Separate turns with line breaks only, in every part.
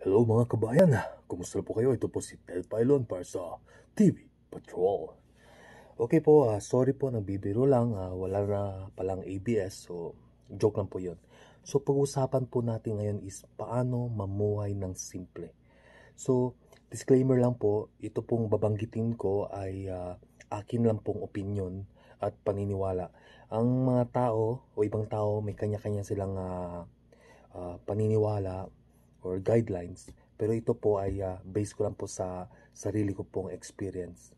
Hello mga kabayan, kumusta po kayo? Ito po si Tel Pylon para sa TV Patrol. Okay po, uh, sorry po, nagbibiro lang, uh, wala na palang ABS, so joke lang po yon. So pag-usapan po natin ngayon is paano mamuhay ng simple. So disclaimer lang po, ito pong babanggitin ko ay uh, akin lang pong opinion at paniniwala. Ang mga tao o ibang tao may kanya-kanya silang uh, uh, paniniwala or guidelines. Pero ito po ay uh, base ko lang po sa sarili ko pong experience.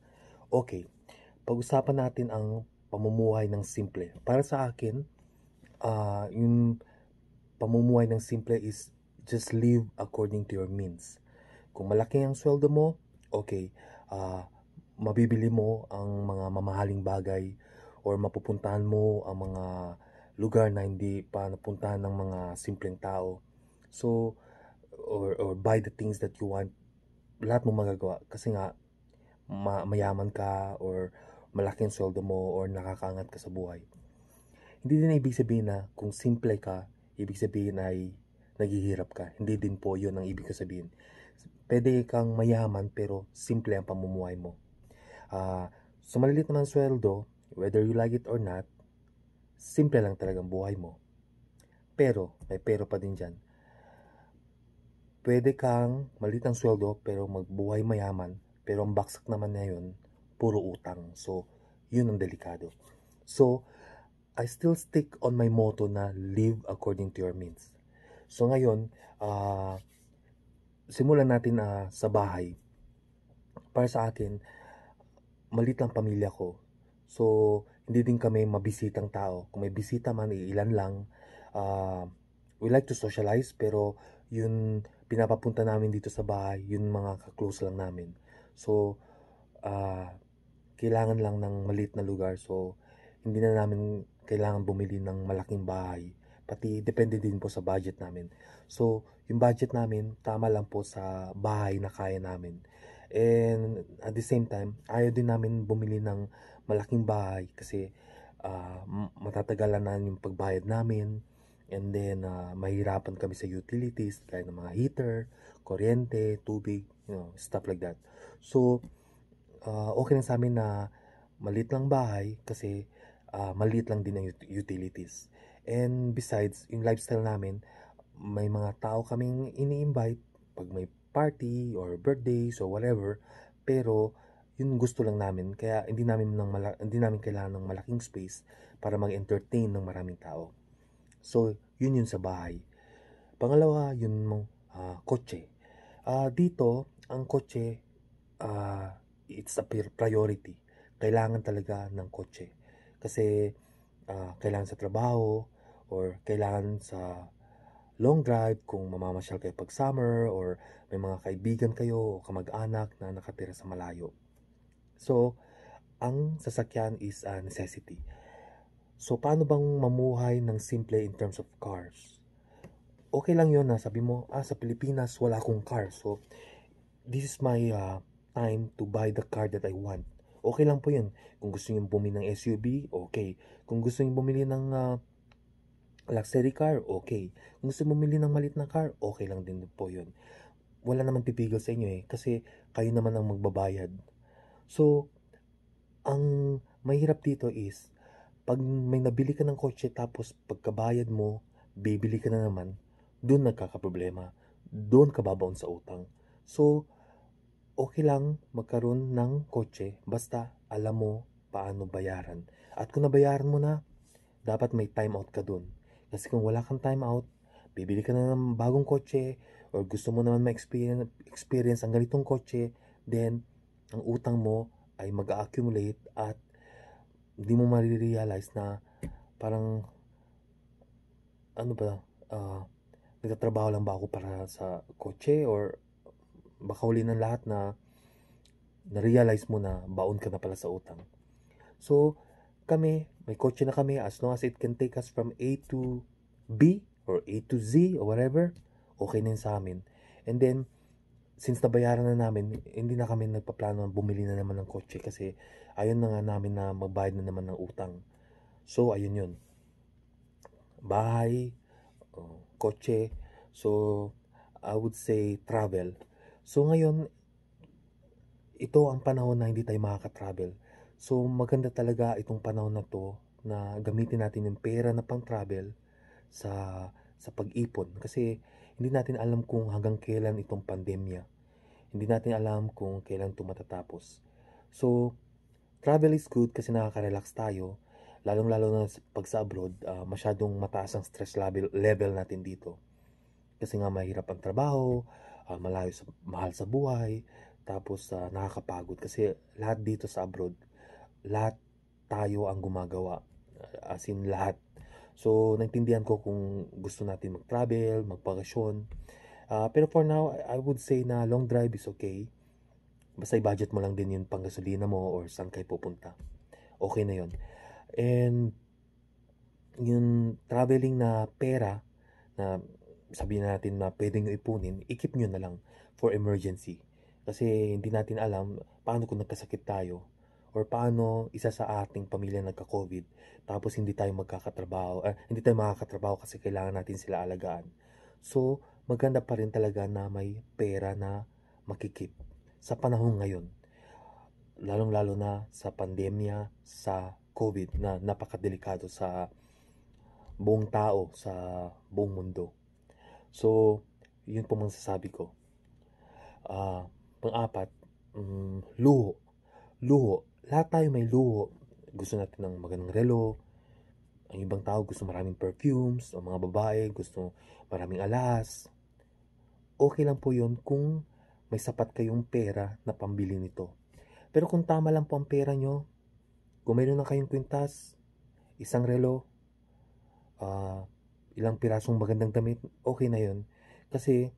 Okay, pag-usapan natin ang pamumuhay ng simple. Para sa akin, uh, yung pamumuhay ng simple is just live according to your means. Kung malaki ang sweldo mo, okay, uh, mabibili mo ang mga mamahaling bagay or mapupuntahan mo ang mga lugar na hindi pa napuntahan ng mga simpleng tao. So, or, or buy the things that you want, lahat mo magagawa. Kasi nga, ma- mayaman ka or malaking sweldo mo or nakakaangat ka sa buhay. Hindi din ibig sabihin na kung simple ka, ibig sabihin ay naghihirap ka. Hindi din po yun ang ibig ko sabihin. Pwede kang mayaman pero simple ang pamumuhay mo. Uh, ah, so maliliit naman sweldo, Whether you like it or not, simple lang talagang buhay mo. Pero, may pero pa din dyan. Pwede kang malitang sweldo pero magbuhay mayaman pero ang baksak naman na yun, puro utang. So, yun ang delikado. So, I still stick on my motto na live according to your means. So, ngayon, uh, simulan natin uh, sa bahay. Para sa akin, malitang pamilya ko. So, hindi din kami mabisitang tao. Kung may bisita man, ilan lang. Uh, we like to socialize, pero yun pinapapunta namin dito sa bahay, yun mga kaklose lang namin. So, uh, kailangan lang ng maliit na lugar. So, hindi na namin kailangan bumili ng malaking bahay. Pati depende din po sa budget namin. So, yung budget namin, tama lang po sa bahay na kaya namin. And at the same time, ayaw din namin bumili ng malaking bahay kasi uh, matatagalan na yung pagbayad namin. And then, uh, mahirapan kami sa utilities, kaya ng mga heater, kuryente, tubig, you know, stuff like that. So, uh, okay lang sa amin na maliit lang bahay kasi uh, maliit lang din ang utilities. And besides, yung lifestyle namin, may mga tao kaming ini-invite pag may party or birthday so whatever, pero yun gusto lang namin kaya hindi namin nang hindi namin kailangan ng malaking space para mag-entertain ng maraming tao. So, yun yun sa bahay. Pangalawa, yun mong uh, kotse. Uh, dito, ang kotse, uh, it's a priority. Kailangan talaga ng kotse. Kasi, uh, kailangan sa trabaho, or kailangan sa long drive, kung mamamasyal kayo pag summer or may mga kaibigan kayo o kamag-anak na nakatira sa malayo. So, ang sasakyan is a necessity. So, paano bang mamuhay ng simple in terms of cars? Okay lang yon na sabi mo, ah, sa Pilipinas wala akong car. So, this is my uh, time to buy the car that I want. Okay lang po yun. Kung gusto nyo bumili ng SUV, okay. Kung gusto nyo bumili ng uh, luxury car, okay. Kung Gusto bumili ng malit na car, okay lang din po yun. Wala naman pipigil sa inyo eh, kasi kayo naman ang magbabayad. So, ang mahirap dito is, pag may nabili ka ng kotse tapos pagkabayad mo, bibili ka na naman, doon nagkakaproblema. Doon ka babaon sa utang. So, okay lang magkaroon ng kotse basta alam mo paano bayaran. At kung nabayaran mo na, dapat may time out ka doon kasi kung wala kang time out, bibili ka na ng bagong kotse or gusto mo naman ma-experience experience ang ganitong kotse, then ang utang mo ay mag-accumulate at hindi mo marirealize na parang ano ba uh, nagtatrabaho lang ba ako para sa kotse or baka huli ng lahat na na-realize mo na baon ka na pala sa utang. So, kami, may kotse na kami as long as it can take us from A to B or A to Z or whatever, okay na sa amin. And then, since nabayaran na namin, hindi na kami nagpaplano bumili na naman ng kotse kasi ayun na nga namin na magbayad na naman ng utang. So, ayun yun. Bahay, oh, kotse, so I would say travel. So, ngayon, ito ang panahon na hindi tayo makaka-travel. So maganda talaga itong panahon na to na gamitin natin yung pera na pang travel sa sa pag-ipon kasi hindi natin alam kung hanggang kailan itong pandemya. Hindi natin alam kung kailan ito matatapos. So, travel is good kasi nakaka-relax tayo. Lalong-lalo na pag sa abroad, uh, masyadong mataas ang stress level, level natin dito. Kasi nga mahirap ang trabaho, uh, malayo sa, mahal sa buhay, tapos uh, nakakapagod. Kasi lahat dito sa abroad, lahat tayo ang gumagawa. As in, lahat. So, naintindihan ko kung gusto natin mag-travel, magpakasyon. Uh, pero for now, I would say na long drive is okay. Basta i-budget mo lang din yung panggasolina mo or saan kayo pupunta. Okay na yon And, yung traveling na pera, na sabi natin na pwedeng ipunin, ikip nyo na lang for emergency. Kasi hindi natin alam paano kung nagkasakit tayo or paano isa sa ating pamilya nagka-COVID tapos hindi tayo magkakatrabaho eh, hindi tayo makakatrabaho kasi kailangan natin sila alagaan. So, maganda pa rin talaga na may pera na makikip sa panahon ngayon. Lalong-lalo na sa pandemya, sa COVID na napakadelikado sa buong tao, sa buong mundo. So, yun po masasabi ko. Uh, pang-apat, um, luho luho lahat tayo may luho. Gusto natin ng magandang relo. Ang ibang tao gusto maraming perfumes. Ang mga babae gusto maraming alas. Okay lang po yon kung may sapat kayong pera na pambili nito. Pero kung tama lang po ang pera nyo, kung meron na kayong kwintas, isang relo, uh, ilang pirasong magandang damit, okay na yon Kasi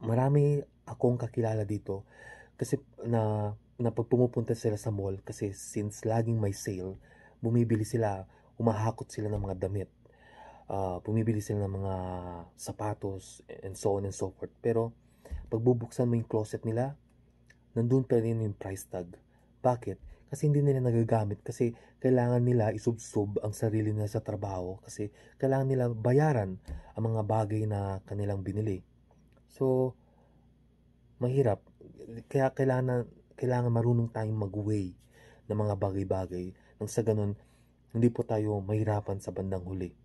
marami akong kakilala dito kasi na na pag pumupunta sila sa mall kasi since laging may sale, bumibili sila, umahakot sila ng mga damit. Uh, bumibili sila ng mga sapatos and so on and so forth. Pero pag bubuksan mo yung closet nila, nandun pa rin yung price tag. Bakit? Kasi hindi nila nagagamit kasi kailangan nila isubsob ang sarili nila sa trabaho kasi kailangan nila bayaran ang mga bagay na kanilang binili. So, mahirap. Kaya kailangan kailangan marunong tayong mag-weigh ng mga bagay-bagay nang sa ganun, hindi po tayo mahirapan sa bandang huli.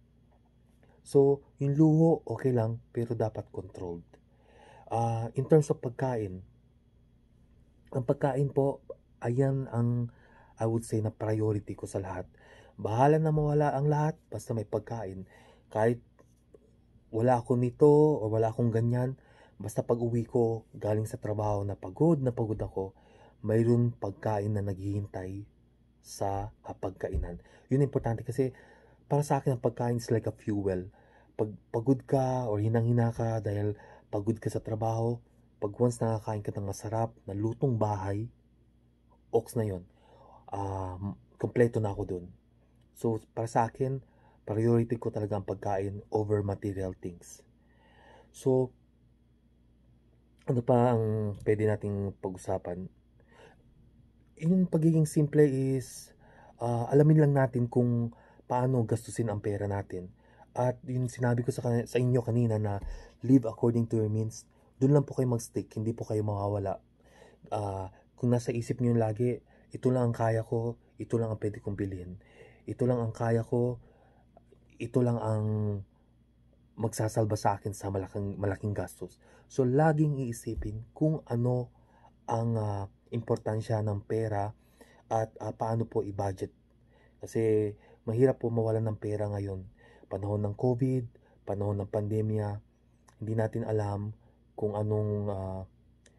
So, yung luho, okay lang, pero dapat controlled. Uh, in terms of pagkain, ang pagkain po, ayan ang I would say na priority ko sa lahat. Bahala na mawala ang lahat, basta may pagkain. Kahit wala ako nito o wala akong ganyan, basta pag uwi ko galing sa trabaho na pagod na pagod ako, mayroon pagkain na naghihintay sa hapagkainan. Yun importante kasi para sa akin ang pagkain is like a fuel. Pag pagod ka or hinanghina ka dahil pagod ka sa trabaho, pag once nakakain ka ng masarap na lutong bahay, ox na yon. Um, kompleto na ako dun. So, para sa akin, priority ko talaga ang pagkain over material things. So, ano pa ang pwede nating pag-usapan? yung pagiging simple is uh, alamin lang natin kung paano gastusin ang pera natin. At yung sinabi ko sa, sa inyo kanina na live according to your means, doon lang po kayo mag-stick, hindi po kayo mawawala. Uh, kung nasa isip niyo lagi, ito lang ang kaya ko, ito lang ang pwede kong bilhin. Ito lang ang kaya ko, ito lang ang magsasalba sa akin sa malaking, malaking gastos. So, laging iisipin kung ano ang uh, importansya ng pera at uh, paano po i-budget. Kasi mahirap po mawalan ng pera ngayon. Panahon ng COVID, panahon ng pandemya, hindi natin alam kung anong uh,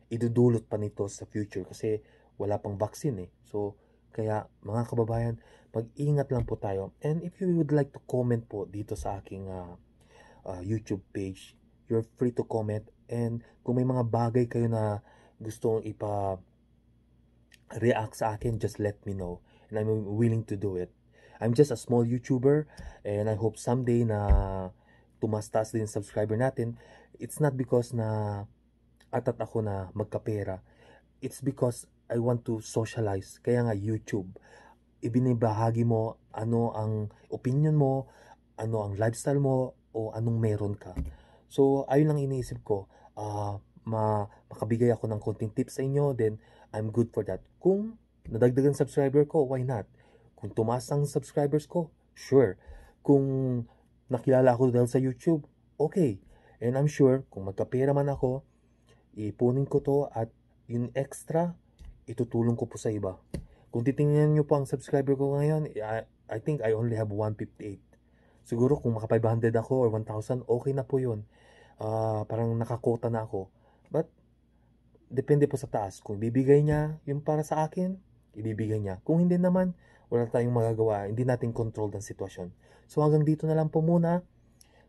idudulot pa nito sa future kasi wala pang vaccine eh. So, kaya mga kababayan, mag-ingat lang po tayo. And if you would like to comment po dito sa aking uh, uh, YouTube page, you're free to comment. And kung may mga bagay kayo na gusto ipa react sa akin, just let me know. And I'm willing to do it. I'm just a small YouTuber and I hope someday na tumastas din subscriber natin. It's not because na atat ako na magkapera. It's because I want to socialize. Kaya nga YouTube, ibinibahagi mo ano ang opinion mo, ano ang lifestyle mo, o anong meron ka. So, ayun lang iniisip ko. Uh, ma makabigay ako ng konting tips sa inyo. Then, I'm good for that. Kung nadagdagan subscriber ko, why not? Kung tumaas ang subscribers ko, sure. Kung nakilala ako dahil sa YouTube, okay. And I'm sure, kung magkapera man ako, ipunin ko to at yung extra, itutulong ko po sa iba. Kung titingnan nyo po ang subscriber ko ngayon, I, I think I only have 158. Siguro kung maka 500 ako or 1,000, okay na po yun. Uh, parang nakakota na ako. But depende po sa taas. Kung ibibigay niya yung para sa akin, ibibigay niya. Kung hindi naman, wala tayong magagawa. Hindi natin control ang sitwasyon. So hanggang dito na lang po muna.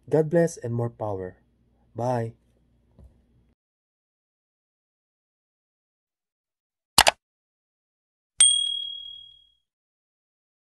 God bless and more power. Bye!